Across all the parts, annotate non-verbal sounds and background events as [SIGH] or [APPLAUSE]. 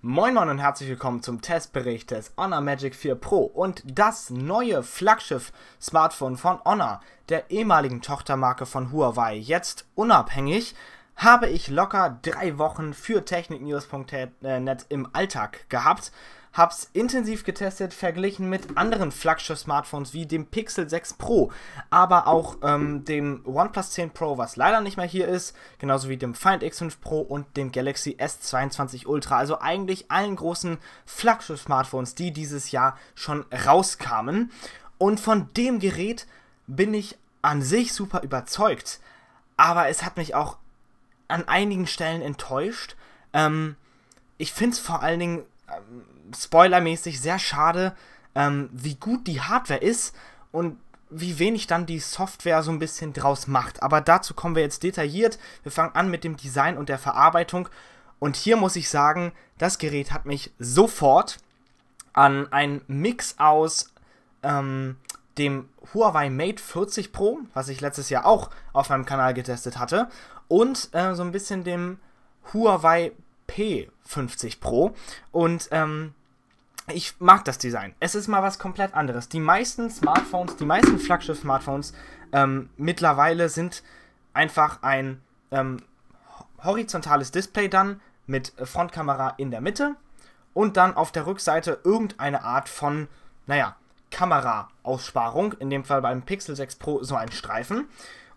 Moin Moin und herzlich willkommen zum Testbericht des Honor Magic 4 Pro und das neue Flaggschiff-Smartphone von Honor, der ehemaligen Tochtermarke von Huawei, jetzt unabhängig, habe ich locker drei Wochen für techniknews.net äh, im Alltag gehabt hab's intensiv getestet, verglichen mit anderen Flaggschiff-Smartphones wie dem Pixel 6 Pro, aber auch ähm, dem OnePlus 10 Pro, was leider nicht mehr hier ist, genauso wie dem Find X5 Pro und dem Galaxy S22 Ultra. Also eigentlich allen großen Flaggschiff-Smartphones, die dieses Jahr schon rauskamen. Und von dem Gerät bin ich an sich super überzeugt, aber es hat mich auch an einigen Stellen enttäuscht. Ähm, ich finde es vor allen Dingen ähm, spoilermäßig sehr schade, ähm, wie gut die Hardware ist und wie wenig dann die Software so ein bisschen draus macht. Aber dazu kommen wir jetzt detailliert. Wir fangen an mit dem Design und der Verarbeitung. Und hier muss ich sagen, das Gerät hat mich sofort an einen Mix aus ähm, dem Huawei Mate 40 Pro, was ich letztes Jahr auch auf meinem Kanal getestet hatte, und äh, so ein bisschen dem Huawei P50 Pro. Und ähm, ich mag das Design. Es ist mal was komplett anderes. Die meisten Smartphones, die meisten Flaggschiff-Smartphones ähm, mittlerweile sind einfach ein ähm, horizontales Display dann mit Frontkamera in der Mitte und dann auf der Rückseite irgendeine Art von, naja, Kamera-Aussparung. In dem Fall beim Pixel 6 Pro so ein Streifen.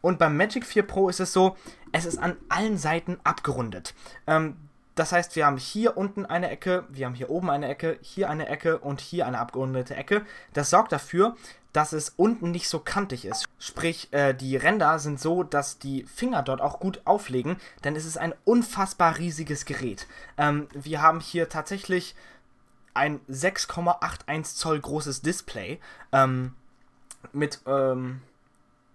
Und beim Magic 4 Pro ist es so, es ist an allen Seiten abgerundet. Ähm, das heißt, wir haben hier unten eine Ecke, wir haben hier oben eine Ecke, hier eine Ecke und hier eine abgerundete Ecke. Das sorgt dafür, dass es unten nicht so kantig ist. Sprich, äh, die Ränder sind so, dass die Finger dort auch gut auflegen, denn es ist ein unfassbar riesiges Gerät. Ähm, wir haben hier tatsächlich ein 6,81 Zoll großes Display ähm, mit... Ähm,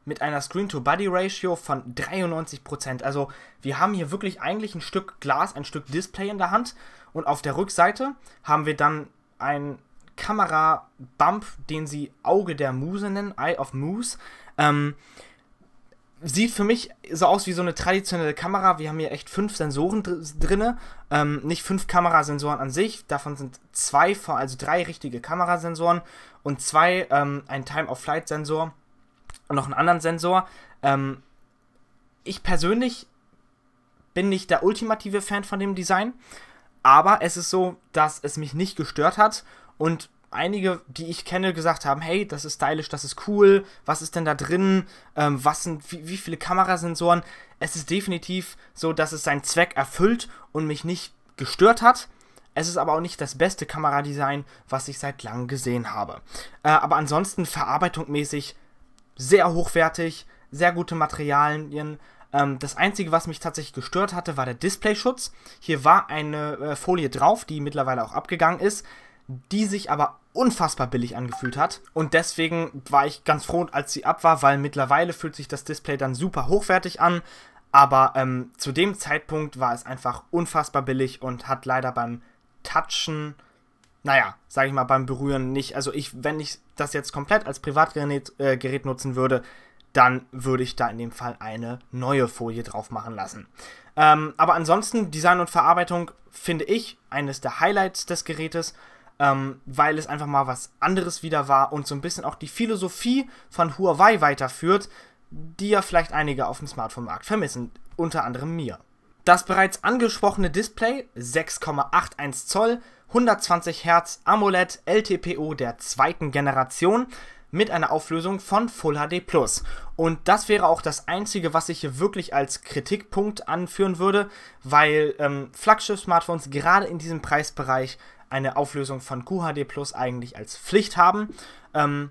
mit einer Screen-to-Body-Ratio von 93%. Also wir haben hier wirklich eigentlich ein Stück Glas, ein Stück Display in der Hand und auf der Rückseite haben wir dann einen Kamera-Bump, den sie Auge der Muse nennen, Eye of Moose. Ähm, sieht für mich so aus wie so eine traditionelle Kamera. Wir haben hier echt fünf Sensoren dr drinne. Ähm, nicht fünf Kamerasensoren an sich, davon sind zwei, also drei richtige Kamerasensoren und zwei ähm, ein Time-of-Flight-Sensor und noch einen anderen Sensor. Ähm, ich persönlich bin nicht der ultimative Fan von dem Design, aber es ist so, dass es mich nicht gestört hat und einige, die ich kenne, gesagt haben, hey, das ist stylisch, das ist cool, was ist denn da drin, ähm, was sind, wie, wie, viele Kamerasensoren. Es ist definitiv so, dass es seinen Zweck erfüllt und mich nicht gestört hat. Es ist aber auch nicht das beste Kameradesign, was ich seit langem gesehen habe. Äh, aber ansonsten verarbeitungsmäßig sehr hochwertig, sehr gute Materialien. Ähm, das Einzige, was mich tatsächlich gestört hatte, war der Displayschutz. Hier war eine äh, Folie drauf, die mittlerweile auch abgegangen ist, die sich aber unfassbar billig angefühlt hat. Und deswegen war ich ganz froh, als sie ab war, weil mittlerweile fühlt sich das Display dann super hochwertig an. Aber ähm, zu dem Zeitpunkt war es einfach unfassbar billig und hat leider beim Touchen naja, sage ich mal, beim Berühren nicht. Also ich, wenn ich das jetzt komplett als Privatgerät äh, Gerät nutzen würde, dann würde ich da in dem Fall eine neue Folie drauf machen lassen. Ähm, aber ansonsten, Design und Verarbeitung finde ich eines der Highlights des Gerätes, ähm, weil es einfach mal was anderes wieder war und so ein bisschen auch die Philosophie von Huawei weiterführt, die ja vielleicht einige auf dem Smartphone-Markt vermissen, unter anderem mir. Das bereits angesprochene Display, 6,81 Zoll, 120 Hertz AMOLED LTPO der zweiten Generation mit einer Auflösung von Full HD+. Und das wäre auch das Einzige, was ich hier wirklich als Kritikpunkt anführen würde, weil ähm, Flaggschiff-Smartphones gerade in diesem Preisbereich eine Auflösung von QHD Plus eigentlich als Pflicht haben. Ähm,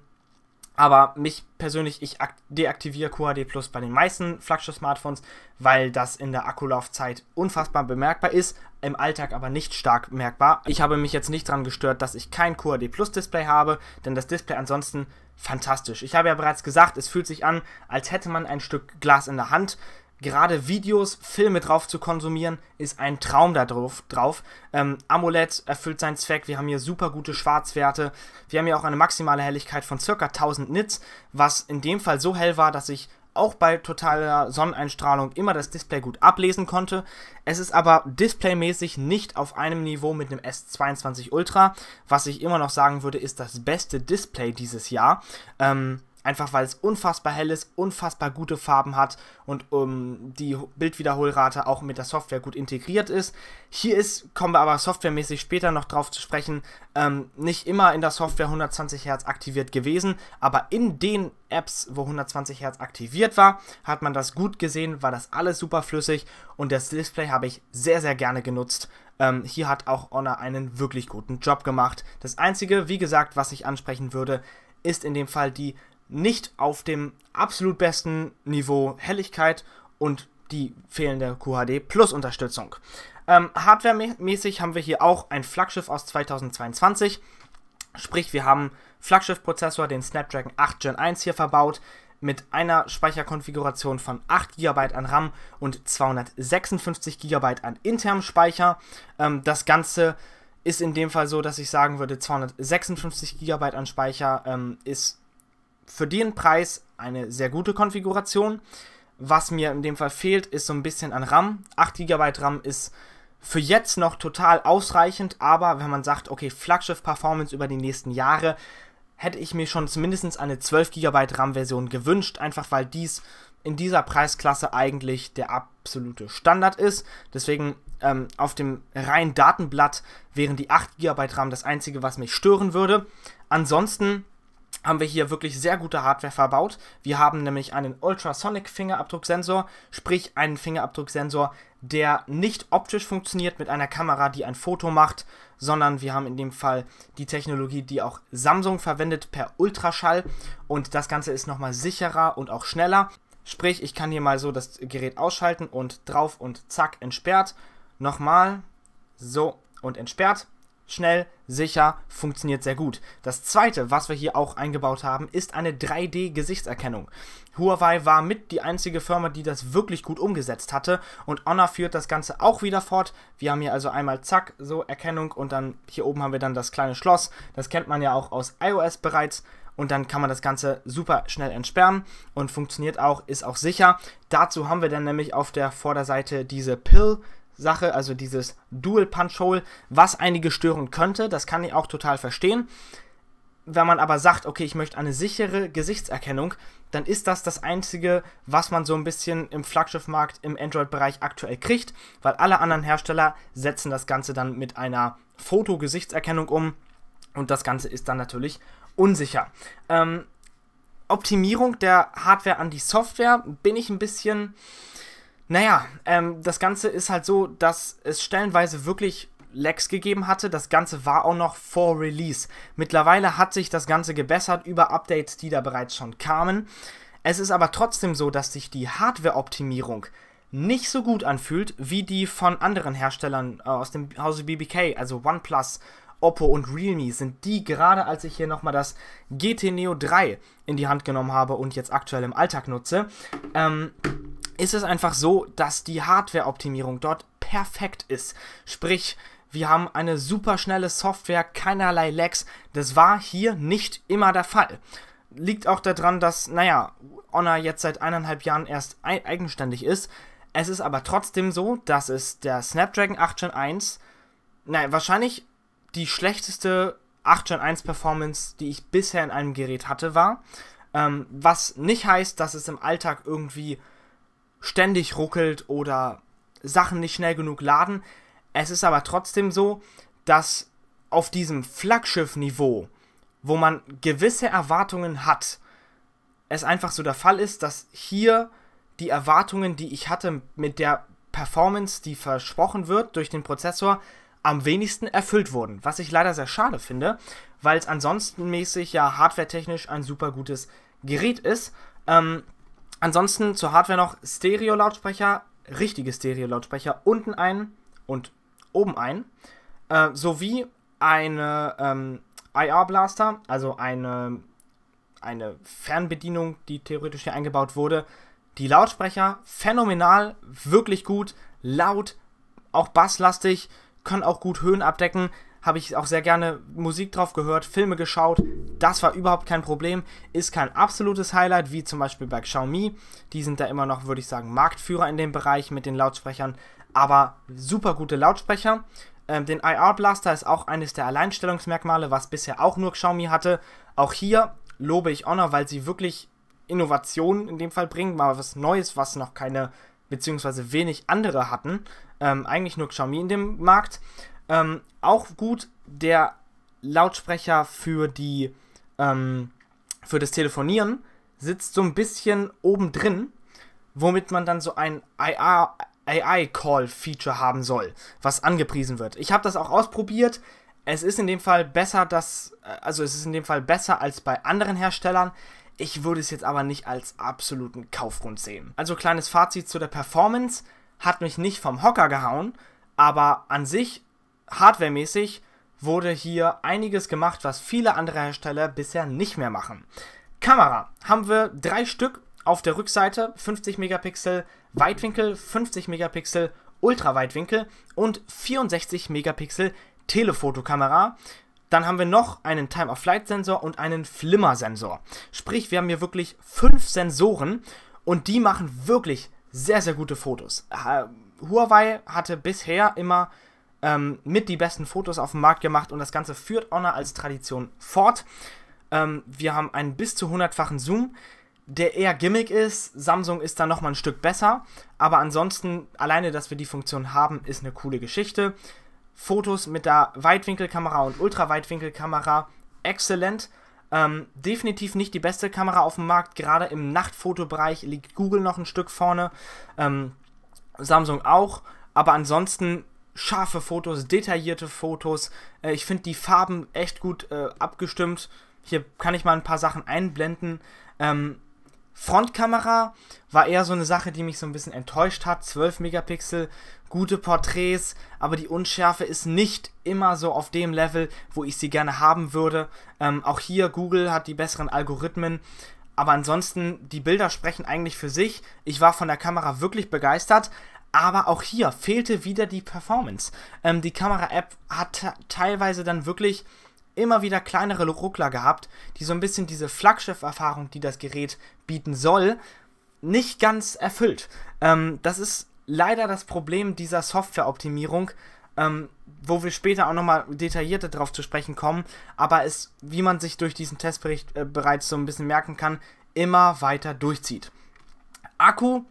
aber mich persönlich, ich deaktiviere QHD Plus bei den meisten Flaggschiff-Smartphones, weil das in der Akkulaufzeit unfassbar bemerkbar ist, im Alltag aber nicht stark merkbar. Ich habe mich jetzt nicht daran gestört, dass ich kein QHD Plus Display habe, denn das Display ansonsten fantastisch. Ich habe ja bereits gesagt, es fühlt sich an, als hätte man ein Stück Glas in der Hand gerade Videos, Filme drauf zu konsumieren, ist ein Traum da drauf. drauf. Ähm, Amulett erfüllt seinen Zweck, wir haben hier super gute Schwarzwerte, wir haben hier auch eine maximale Helligkeit von circa 1000 Nits, was in dem Fall so hell war, dass ich auch bei totaler Sonneneinstrahlung immer das Display gut ablesen konnte. Es ist aber displaymäßig nicht auf einem Niveau mit dem S22 Ultra, was ich immer noch sagen würde, ist das beste Display dieses Jahr. Ähm, Einfach weil es unfassbar hell ist, unfassbar gute Farben hat und um, ähm, die Bildwiederholrate auch mit der Software gut integriert ist. Hier ist, kommen wir aber softwaremäßig später noch drauf zu sprechen, ähm, nicht immer in der Software 120 Hertz aktiviert gewesen, aber in den Apps, wo 120 Hertz aktiviert war, hat man das gut gesehen, war das alles super flüssig und das Display habe ich sehr, sehr gerne genutzt. Ähm, hier hat auch Honor einen wirklich guten Job gemacht. Das Einzige, wie gesagt, was ich ansprechen würde, ist in dem Fall die nicht auf dem absolut besten Niveau Helligkeit und die fehlende QHD Plus Unterstützung. Ähm, Hardwaremäßig haben wir hier auch ein Flaggschiff aus 2022. Sprich, wir haben Flaggschiff-Prozessor, den Snapdragon 8 Gen 1 hier verbaut, mit einer Speicherkonfiguration von 8 GB an RAM und 256 GB an internem Speicher. Ähm, das Ganze ist in dem Fall so, dass ich sagen würde, 256 GB an Speicher ähm, ist für den Preis eine sehr gute Konfiguration. Was mir in dem Fall fehlt, ist so ein bisschen an RAM. 8 GB RAM ist für jetzt noch total ausreichend, aber wenn man sagt, okay, Flaggschiff-Performance über die nächsten Jahre, hätte ich mir schon zumindest eine 12 GB RAM-Version gewünscht, einfach weil dies in dieser Preisklasse eigentlich der absolute Standard ist. Deswegen ähm, auf dem reinen Datenblatt wären die 8 GB RAM das einzige, was mich stören würde. Ansonsten haben wir hier wirklich sehr gute Hardware verbaut. Wir haben nämlich einen Ultrasonic Fingerabdrucksensor, sprich einen Fingerabdrucksensor, der nicht optisch funktioniert mit einer Kamera, die ein Foto macht, sondern wir haben in dem Fall die Technologie, die auch Samsung verwendet per Ultraschall und das Ganze ist nochmal sicherer und auch schneller. Sprich, ich kann hier mal so das Gerät ausschalten und drauf und zack entsperrt. Nochmal, so und entsperrt schnell, sicher, funktioniert sehr gut. Das zweite, was wir hier auch eingebaut haben, ist eine 3D-Gesichtserkennung. Huawei war mit die einzige Firma, die das wirklich gut umgesetzt hatte und Honor führt das Ganze auch wieder fort. Wir haben hier also einmal zack, so Erkennung und dann hier oben haben wir dann das kleine Schloss. Das kennt man ja auch aus iOS bereits und dann kann man das Ganze super schnell entsperren und funktioniert auch, ist auch sicher. Dazu haben wir dann nämlich auf der Vorderseite diese Pill Sache, also dieses Dual Punch Hole, was einige stören könnte, das kann ich auch total verstehen. Wenn man aber sagt, okay, ich möchte eine sichere Gesichtserkennung, dann ist das das einzige, was man so ein bisschen im Flaggschiffmarkt im Android-Bereich aktuell kriegt, weil alle anderen Hersteller setzen das Ganze dann mit einer Foto-Gesichtserkennung um und das Ganze ist dann natürlich unsicher. Ähm, Optimierung der Hardware an die Software bin ich ein bisschen naja, ähm, das Ganze ist halt so, dass es stellenweise wirklich Lags gegeben hatte. Das Ganze war auch noch vor Release. Mittlerweile hat sich das Ganze gebessert über Updates, die da bereits schon kamen. Es ist aber trotzdem so, dass sich die Hardware-Optimierung nicht so gut anfühlt wie die von anderen Herstellern äh, aus dem Hause BBK, also OnePlus, Oppo und Realme sind die gerade als ich hier nochmal das GT Neo 3 in die Hand genommen habe und jetzt aktuell im Alltag nutze, ähm, ist es einfach so, dass die Hardware-Optimierung dort perfekt ist. Sprich, wir haben eine super schnelle Software, keinerlei Lags. Das war hier nicht immer der Fall. Liegt auch daran, dass, naja, Honor jetzt seit eineinhalb Jahren erst eigenständig ist. Es ist aber trotzdem so, dass es der Snapdragon 8 Gen 1, naja, wahrscheinlich die schlechteste 8 Gen 1 Performance, die ich bisher in einem Gerät hatte, war. Ähm, was nicht heißt, dass es im Alltag irgendwie ständig ruckelt oder Sachen nicht schnell genug laden. Es ist aber trotzdem so, dass auf diesem Flaggschiff-Niveau, wo man gewisse Erwartungen hat, es einfach so der Fall ist, dass hier die Erwartungen, die ich hatte mit der Performance, die versprochen wird durch den Prozessor, am wenigsten erfüllt wurden. Was ich leider sehr schade finde, weil es ansonsten mäßig ja hardwaretechnisch ein super gutes Gerät ist. Ähm, Ansonsten zur Hardware noch Stereo-Lautsprecher, richtige Stereo-Lautsprecher, unten ein und oben ein, äh, sowie eine ähm, IR-Blaster, also eine, eine Fernbedienung, die theoretisch hier eingebaut wurde. Die Lautsprecher phänomenal, wirklich gut, laut, auch basslastig, können auch gut Höhen abdecken habe ich auch sehr gerne Musik drauf gehört, Filme geschaut. Das war überhaupt kein Problem. Ist kein absolutes Highlight, wie zum Beispiel bei Xiaomi. Die sind da immer noch, würde ich sagen, Marktführer in dem Bereich mit den Lautsprechern. Aber super gute Lautsprecher. Ähm, den IR Blaster ist auch eines der Alleinstellungsmerkmale, was bisher auch nur Xiaomi hatte. Auch hier lobe ich Honor, weil sie wirklich Innovationen in dem Fall bringen, mal was Neues, was noch keine beziehungsweise wenig andere hatten. Ähm, eigentlich nur Xiaomi in dem Markt. Ähm, auch gut der Lautsprecher für die ähm, für das Telefonieren sitzt so ein bisschen oben drin, womit man dann so ein AI-Call-Feature haben soll, was angepriesen wird. Ich habe das auch ausprobiert. Es ist in dem Fall besser, dass äh, also es ist in dem Fall besser als bei anderen Herstellern. Ich würde es jetzt aber nicht als absoluten Kaufgrund sehen. Also kleines Fazit zu der Performance hat mich nicht vom Hocker gehauen, aber an sich hardwaremäßig wurde hier einiges gemacht, was viele andere Hersteller bisher nicht mehr machen. Kamera haben wir drei Stück auf der Rückseite, 50 Megapixel Weitwinkel, 50 Megapixel Ultraweitwinkel und 64 Megapixel Telefotokamera. Dann haben wir noch einen Time-of-Flight-Sensor und einen Flimmer-Sensor. Sprich, wir haben hier wirklich fünf Sensoren und die machen wirklich sehr, sehr gute Fotos. Huawei hatte bisher immer ähm, mit die besten Fotos auf dem Markt gemacht und das Ganze führt Honor als Tradition fort. Ähm, wir haben einen bis zu 100-fachen Zoom, der eher Gimmick ist. Samsung ist da nochmal ein Stück besser, aber ansonsten, alleine, dass wir die Funktion haben, ist eine coole Geschichte. Fotos mit der Weitwinkelkamera und Ultraweitwinkelkamera, exzellent. Ähm, definitiv nicht die beste Kamera auf dem Markt. Gerade im Nachtfotobereich liegt Google noch ein Stück vorne. Ähm, Samsung auch. Aber ansonsten scharfe Fotos, detaillierte Fotos. Äh, ich finde die Farben echt gut äh, abgestimmt. Hier kann ich mal ein paar Sachen einblenden. Ähm, Frontkamera war eher so eine Sache, die mich so ein bisschen enttäuscht hat. 12 Megapixel, gute Porträts, aber die Unschärfe ist nicht immer so auf dem Level, wo ich sie gerne haben würde. Ähm, auch hier, Google hat die besseren Algorithmen. Aber ansonsten, die Bilder sprechen eigentlich für sich. Ich war von der Kamera wirklich begeistert, aber auch hier fehlte wieder die Performance. Ähm, die Kamera-App hat teilweise dann wirklich immer wieder kleinere Ruckler gehabt, die so ein bisschen diese Flaggschiff-Erfahrung, die das Gerät bieten soll, nicht ganz erfüllt. Ähm, das ist leider das Problem dieser Softwareoptimierung, ähm, wo wir später auch nochmal detaillierter darauf zu sprechen kommen. Aber es, wie man sich durch diesen Testbericht äh, bereits so ein bisschen merken kann, immer weiter durchzieht. Akku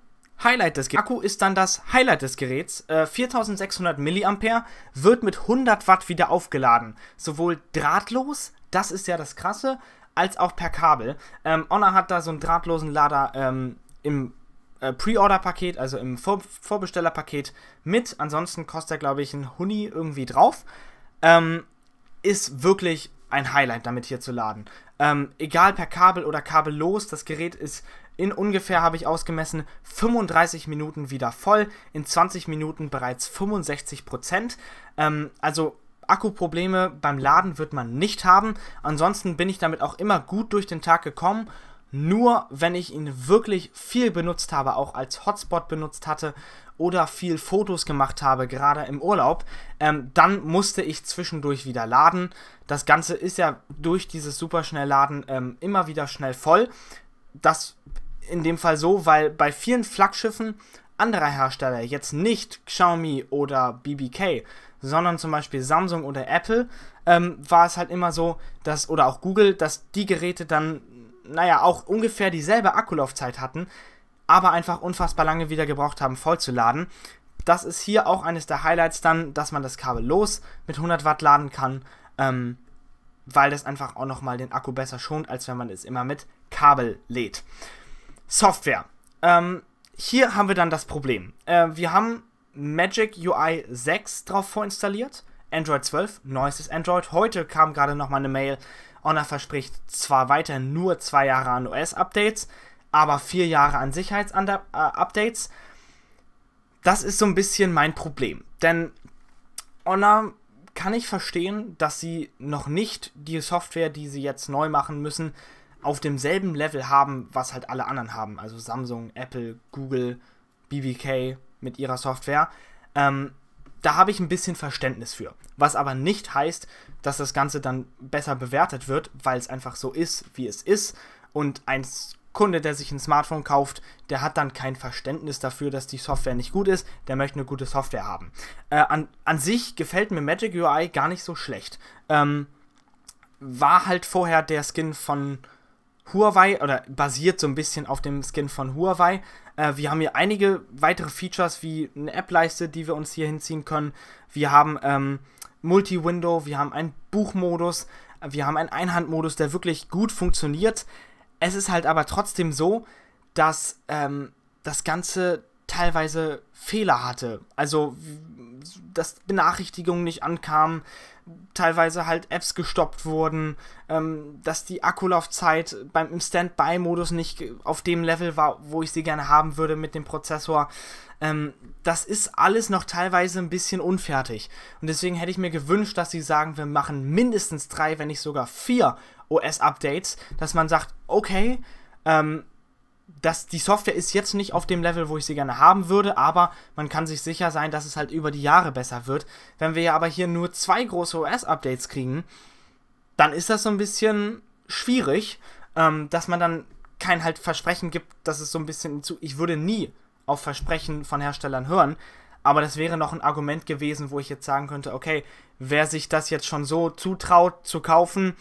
Highlight des Geräts. Akku ist dann das Highlight des Geräts. Äh, 4600 mA wird mit 100 Watt wieder aufgeladen. Sowohl drahtlos, das ist ja das Krasse, als auch per Kabel. Ähm, Honor hat da so einen drahtlosen Lader ähm, im äh, Pre-Order-Paket, also im Vor Vorbesteller-Paket mit. Ansonsten kostet er, glaube ich, ein Huni irgendwie drauf. Ähm, ist wirklich ein Highlight damit hier zu laden. Ähm, egal per Kabel oder kabellos, das Gerät ist in ungefähr habe ich ausgemessen 35 Minuten wieder voll, in 20 Minuten bereits 65 Prozent. Ähm, also Akkuprobleme beim Laden wird man nicht haben. Ansonsten bin ich damit auch immer gut durch den Tag gekommen. Nur wenn ich ihn wirklich viel benutzt habe, auch als Hotspot benutzt hatte oder viel Fotos gemacht habe, gerade im Urlaub, ähm, dann musste ich zwischendurch wieder laden. Das Ganze ist ja durch dieses Superschnellladen ähm, immer wieder schnell voll. Das in dem Fall so, weil bei vielen Flaggschiffen anderer Hersteller, jetzt nicht Xiaomi oder BBK, sondern zum Beispiel Samsung oder Apple, ähm, war es halt immer so, dass, oder auch Google, dass die Geräte dann, naja, auch ungefähr dieselbe Akkulaufzeit hatten, aber einfach unfassbar lange wieder gebraucht haben, vollzuladen. Das ist hier auch eines der Highlights dann, dass man das Kabel los mit 100 Watt laden kann, ähm, weil das einfach auch nochmal den Akku besser schont, als wenn man es immer mit Kabel lädt. Software. Ähm, hier haben wir dann das Problem. Äh, wir haben Magic UI 6 drauf vorinstalliert. Android 12, neuestes Android. Heute kam gerade nochmal eine Mail. Honor verspricht zwar weiter nur zwei Jahre an OS-Updates, aber vier Jahre an Sicherheitsupdates. Das ist so ein bisschen mein Problem. Denn Honor kann ich verstehen, dass sie noch nicht die Software, die sie jetzt neu machen müssen, auf demselben Level haben, was halt alle anderen haben. Also Samsung, Apple, Google, BBK mit ihrer Software. Ähm, da habe ich ein bisschen Verständnis für. Was aber nicht heißt, dass das Ganze dann besser bewertet wird, weil es einfach so ist, wie es ist. Und ein Kunde, der sich ein Smartphone kauft, der hat dann kein Verständnis dafür, dass die Software nicht gut ist. Der möchte eine gute Software haben. Äh, an, an sich gefällt mir Magic UI gar nicht so schlecht. Ähm, war halt vorher der Skin von Huawei oder basiert so ein bisschen auf dem Skin von Huawei. Äh, wir haben hier einige weitere Features wie eine App-Leiste, die wir uns hier hinziehen können. Wir haben ähm, Multi-Window, wir haben einen Buchmodus, äh, wir haben einen Einhandmodus, der wirklich gut funktioniert. Es ist halt aber trotzdem so, dass ähm, das Ganze teilweise Fehler hatte. Also, dass Benachrichtigungen nicht ankamen, teilweise halt Apps gestoppt wurden, ähm, dass die Akkulaufzeit beim im Standby-Modus nicht auf dem Level war, wo ich sie gerne haben würde mit dem Prozessor. Ähm, das ist alles noch teilweise ein bisschen unfertig. Und deswegen hätte ich mir gewünscht, dass sie sagen, wir machen mindestens drei, wenn nicht sogar vier OS-Updates, dass man sagt, okay, ähm, dass die Software ist jetzt nicht auf dem Level, wo ich sie gerne haben würde, aber man kann sich sicher sein, dass es halt über die Jahre besser wird. Wenn wir ja aber hier nur zwei große OS-Updates kriegen, dann ist das so ein bisschen schwierig, ähm, dass man dann kein halt Versprechen gibt, dass es so ein bisschen zu. Ich würde nie auf Versprechen von Herstellern hören, aber das wäre noch ein Argument gewesen, wo ich jetzt sagen könnte, okay, wer sich das jetzt schon so zutraut zu kaufen,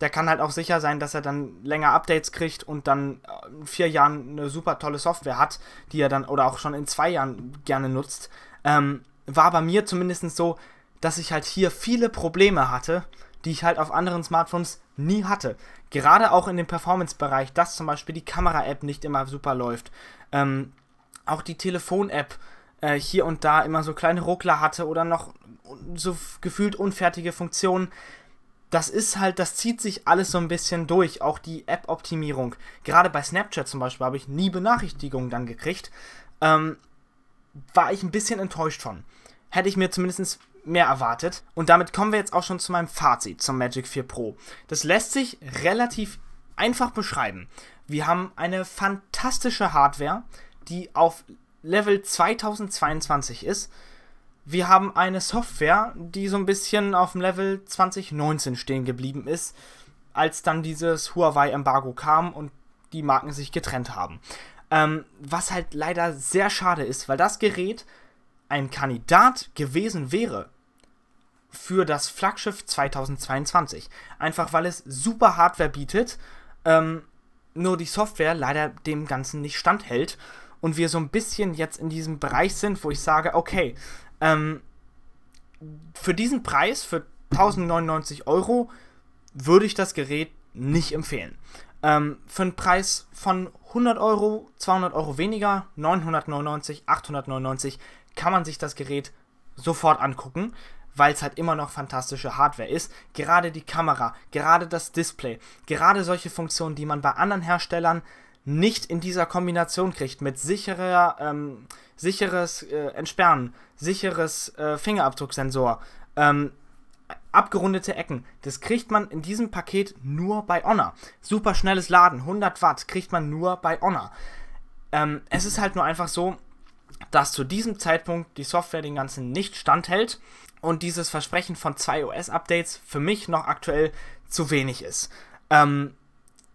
der kann halt auch sicher sein, dass er dann länger Updates kriegt und dann äh, in vier Jahren eine super tolle Software hat, die er dann oder auch schon in zwei Jahren gerne nutzt. Ähm, war bei mir zumindest so, dass ich halt hier viele Probleme hatte, die ich halt auf anderen Smartphones nie hatte. Gerade auch in dem Performance-Bereich, dass zum Beispiel die Kamera-App nicht immer super läuft. Ähm, auch die Telefon-App äh, hier und da immer so kleine Ruckler hatte oder noch so gefühlt unfertige Funktionen das ist halt, das zieht sich alles so ein bisschen durch, auch die App-Optimierung. Gerade bei Snapchat zum Beispiel habe ich nie Benachrichtigungen dann gekriegt. Ähm, war ich ein bisschen enttäuscht von. Hätte ich mir zumindest mehr erwartet. Und damit kommen wir jetzt auch schon zu meinem Fazit zum Magic 4 Pro. Das lässt sich relativ einfach beschreiben. Wir haben eine fantastische Hardware, die auf Level 2022 ist wir haben eine Software, die so ein bisschen auf dem Level 2019 stehen geblieben ist, als dann dieses Huawei-Embargo kam und die Marken sich getrennt haben. Ähm, was halt leider sehr schade ist, weil das Gerät ein Kandidat gewesen wäre für das Flaggschiff 2022. Einfach weil es super Hardware bietet, ähm, nur die Software leider dem Ganzen nicht standhält und wir so ein bisschen jetzt in diesem Bereich sind, wo ich sage, okay, ähm, für diesen Preis, für 1099 Euro, würde ich das Gerät nicht empfehlen. Ähm, für einen Preis von 100 Euro, 200 Euro weniger, 999, 899, kann man sich das Gerät sofort angucken, weil es halt immer noch fantastische Hardware ist. Gerade die Kamera, gerade das Display, gerade solche Funktionen, die man bei anderen Herstellern nicht in dieser Kombination kriegt mit sicherer, ähm, sicheres äh, Entsperren, sicheres äh, Fingerabdrucksensor, ähm, abgerundete Ecken. Das kriegt man in diesem Paket nur bei Honor. Super schnelles Laden, 100 Watt, kriegt man nur bei Honor. Ähm, es ist halt nur einfach so, dass zu diesem Zeitpunkt die Software den ganzen nicht standhält und dieses Versprechen von zwei OS-Updates für mich noch aktuell zu wenig ist. Ähm,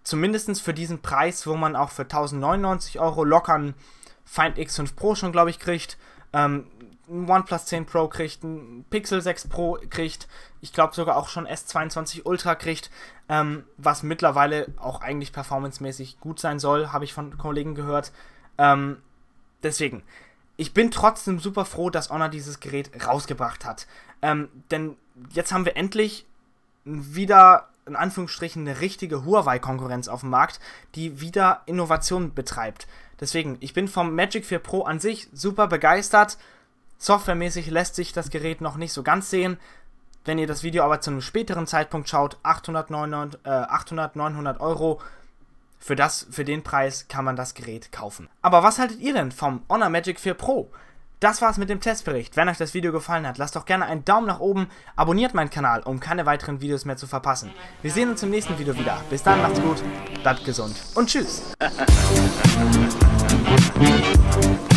zumindest für diesen Preis, wo man auch für 1099 Euro locker ein Find X5 Pro schon, glaube ich, kriegt, ähm, ein OnePlus 10 Pro kriegt, ein Pixel 6 Pro kriegt, ich glaube sogar auch schon S22 Ultra kriegt, ähm, was mittlerweile auch eigentlich performancemäßig gut sein soll, habe ich von Kollegen gehört. Ähm, deswegen, ich bin trotzdem super froh, dass Honor dieses Gerät rausgebracht hat. Ähm, denn jetzt haben wir endlich wieder in Anführungsstrichen eine richtige Huawei-Konkurrenz auf dem Markt, die wieder Innovationen betreibt. Deswegen, ich bin vom Magic 4 Pro an sich super begeistert. Softwaremäßig lässt sich das Gerät noch nicht so ganz sehen. Wenn ihr das Video aber zu einem späteren Zeitpunkt schaut, 800, 900, äh, 800 900 Euro, für, das, für den Preis kann man das Gerät kaufen. Aber was haltet ihr denn vom Honor Magic 4 Pro? Das war's mit dem Testbericht. Wenn euch das Video gefallen hat, lasst doch gerne einen Daumen nach oben, abonniert meinen Kanal, um keine weiteren Videos mehr zu verpassen. Wir sehen uns im nächsten Video wieder. Bis dann, macht's gut, bleibt gesund und tschüss. [LAUGHS]